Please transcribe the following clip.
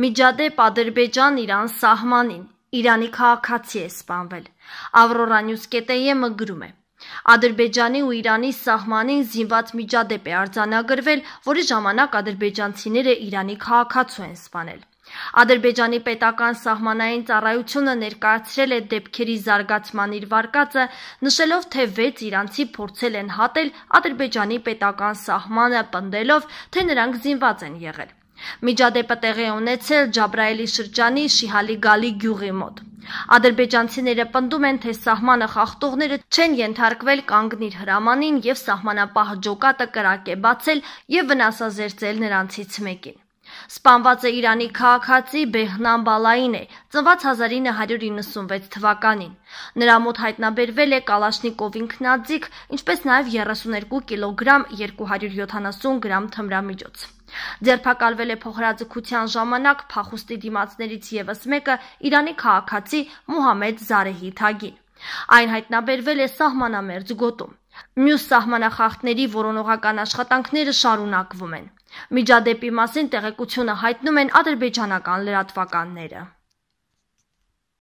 Միջադեպ Ադրբեջան-Իրան սահմանին Իրանի քաղաքացի է սպանվել։ Ավրորա Նյուս.am-ը գրում է. Ադրբեջանի ու Իրանի սահմանին զինված միջադեպ է արձանագրվել, որի ժամանակ ադրբեջանցիները Իրանի քաղաքացու են սպանել։ Ադրբեջանի պետական սահմանային ծառայությունը ներկայացրել է դեպքերի զարգացման իր վարկածը, նշելով, թե 6 իրանցի փորձել են հատել Ադրբեջանի պետական սահմանը, պնդելով, թե նրանք զինված են եղել։ Միջադեպը տեղի ունեցել Ջաբրայելի շրջանի Շիհալի Գալի գյուղի մոտ։ Ադրբեջանցիները պնդում են, թե սահմանը խախտողները չեն ենթարկվել կանգնիր հրամանին եւ սահմանապահ ջոկատը կրակ է բացել եւ վնասազերծել նրանցից մեկին։ Սպանված է Իրանի քաղաքացի Բեհնան Բալային է, ծնված 1996 թվականին։ Նրա մոտ հայտնաբերվել է Կալաշնիկով ինքնաձիգ, ինչպես նաև 32 կիլոգրամ 270 գրամ թմրամիջոց։ Ձերբակալվել է փոխհրաձգության ժամանակ փախուստի դիմացներից եւս մեկը Իրանի քաղաքացի Մուհամեդ Զարեհի Թագին։ Այն հայտնաբերվել է սահմանամերձ գոտում։ Մյուս սահմանախախտների որոնողական աշխատանքները շարունակվում են։ Միջադեպի մասին տեղեկությունը հայտնում են ադրբեջանական լրատվականները։